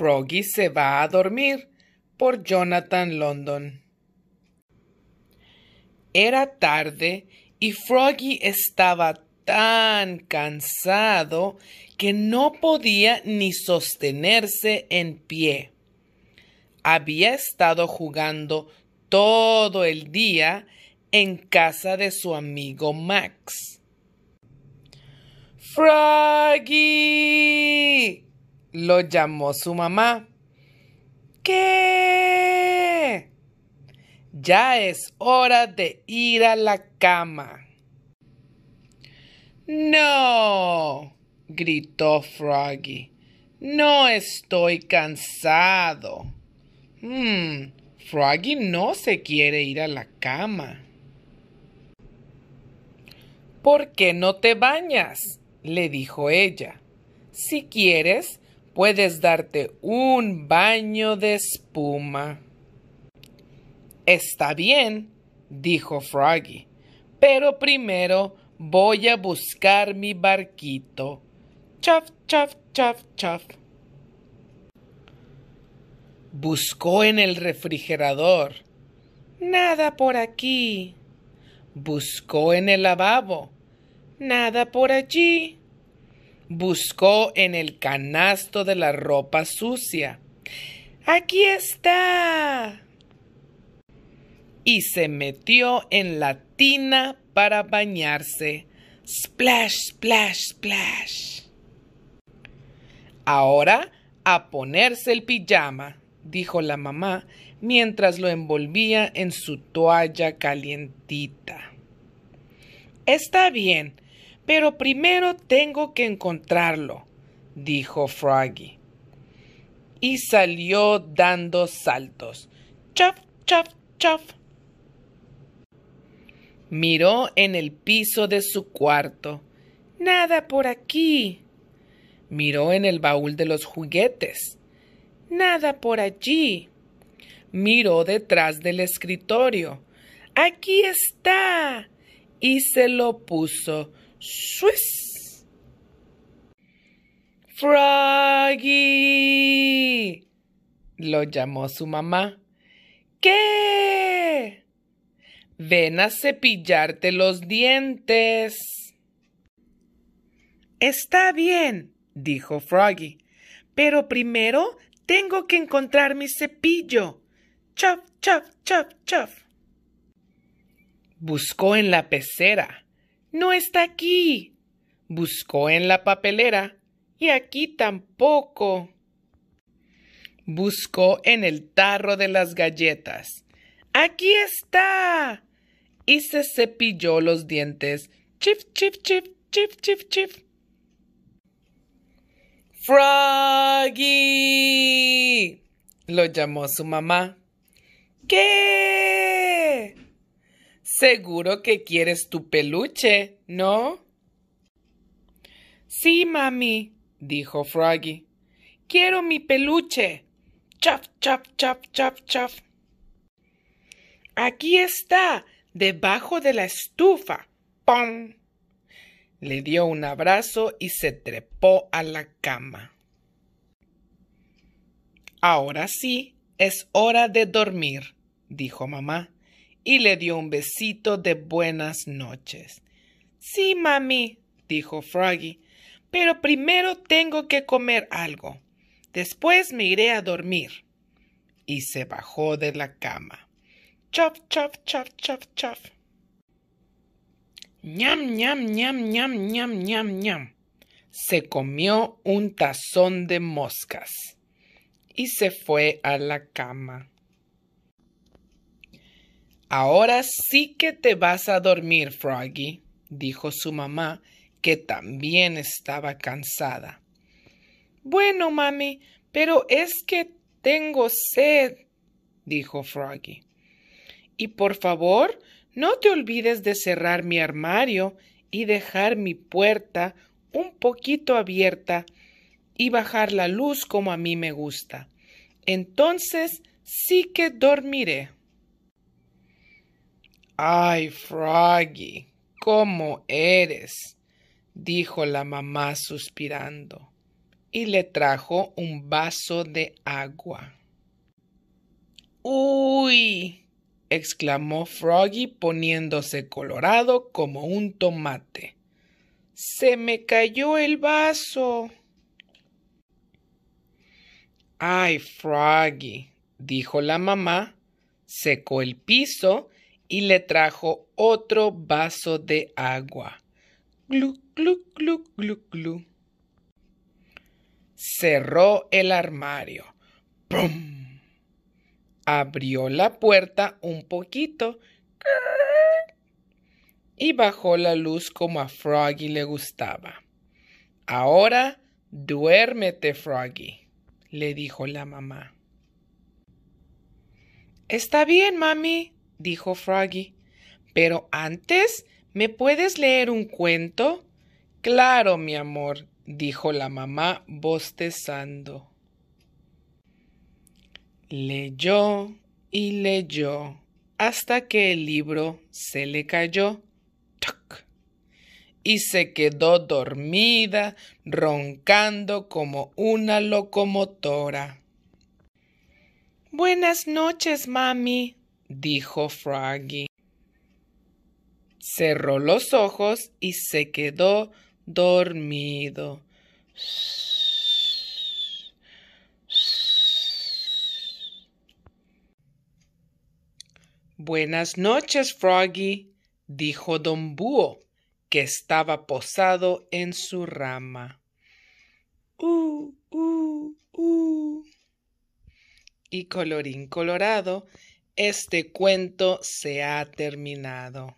Froggy se va a dormir por Jonathan London. Era tarde y Froggy estaba tan cansado que no podía ni sostenerse en pie. Había estado jugando todo el día en casa de su amigo Max. Froggy lo llamó su mamá. ¿Qué? Ya es hora de ir a la cama. No, gritó Froggy. No estoy cansado. Hmm, Froggy no se quiere ir a la cama. ¿Por qué no te bañas? le dijo ella. Si quieres, puedes darte un baño de espuma. Está bien, dijo Froggy, pero primero voy a buscar mi barquito. Chaf, chaf, chaf, chaf. Buscó en el refrigerador. Nada por aquí. Buscó en el lavabo. Nada por allí buscó en el canasto de la ropa sucia. Aquí está. Y se metió en la tina para bañarse. Splash, splash, splash. Ahora a ponerse el pijama, dijo la mamá mientras lo envolvía en su toalla calientita. Está bien, pero primero tengo que encontrarlo, dijo Froggy. Y salió dando saltos. ¡Chop! ¡Chop! ¡Chop! Miró en el piso de su cuarto. Nada por aquí. Miró en el baúl de los juguetes. Nada por allí. Miró detrás del escritorio. Aquí está. Y se lo puso. Swiss. Froggy. Lo llamó su mamá. ¿Qué? Ven a cepillarte los dientes. Está bien, dijo Froggy, pero primero tengo que encontrar mi cepillo. Chop, chop, chop, chop. Buscó en la pecera no está aquí. Buscó en la papelera y aquí tampoco. Buscó en el tarro de las galletas. Aquí está. Y se cepilló los dientes. Chif, chif, chif, chif, chif, chif. Froggy. lo llamó su mamá. ¿Qué Seguro que quieres tu peluche, ¿no? Sí, mami, dijo Froggy. Quiero mi peluche. Chaf, chaf, chaf, chaf, chaf. Aquí está, debajo de la estufa. ¡Pum! Le dio un abrazo y se trepó a la cama. Ahora sí, es hora de dormir, dijo mamá y le dio un besito de buenas noches. Sí, mami, dijo Froggy, pero primero tengo que comer algo. Después me iré a dormir. Y se bajó de la cama. Chaf, chaf, chaf, chaf, chaf. Ñam, ñam, ñam, ñam, ñam, ñam, ñam. Se comió un tazón de moscas y se fue a la cama. Ahora sí que te vas a dormir, Froggy, dijo su mamá, que también estaba cansada. Bueno, mami, pero es que tengo sed, dijo Froggy. Y por favor, no te olvides de cerrar mi armario y dejar mi puerta un poquito abierta y bajar la luz como a mí me gusta. Entonces sí que dormiré. Ay, Froggy, ¿cómo eres? dijo la mamá suspirando, y le trajo un vaso de agua. Uy, exclamó Froggy poniéndose colorado como un tomate. Se me cayó el vaso. Ay, Froggy, dijo la mamá, secó el piso y le trajo otro vaso de agua. Glu, glu, glu, glu, glu. Cerró el armario. ¡Pum! Abrió la puerta un poquito y bajó la luz como a Froggy le gustaba. Ahora duérmete, Froggy, le dijo la mamá. Está bien, mami, dijo Froggy. Pero antes, ¿me puedes leer un cuento? Claro, mi amor, dijo la mamá bostezando. Leyó y leyó hasta que el libro se le cayó ¡Toc! y se quedó dormida, roncando como una locomotora. Buenas noches, mami, dijo Froggy. Cerró los ojos y se quedó dormido. Buenas noches, Froggy, dijo don Búho, que estaba posado en su rama. Uh, uh, uh. Y colorín colorado, este cuento se ha terminado.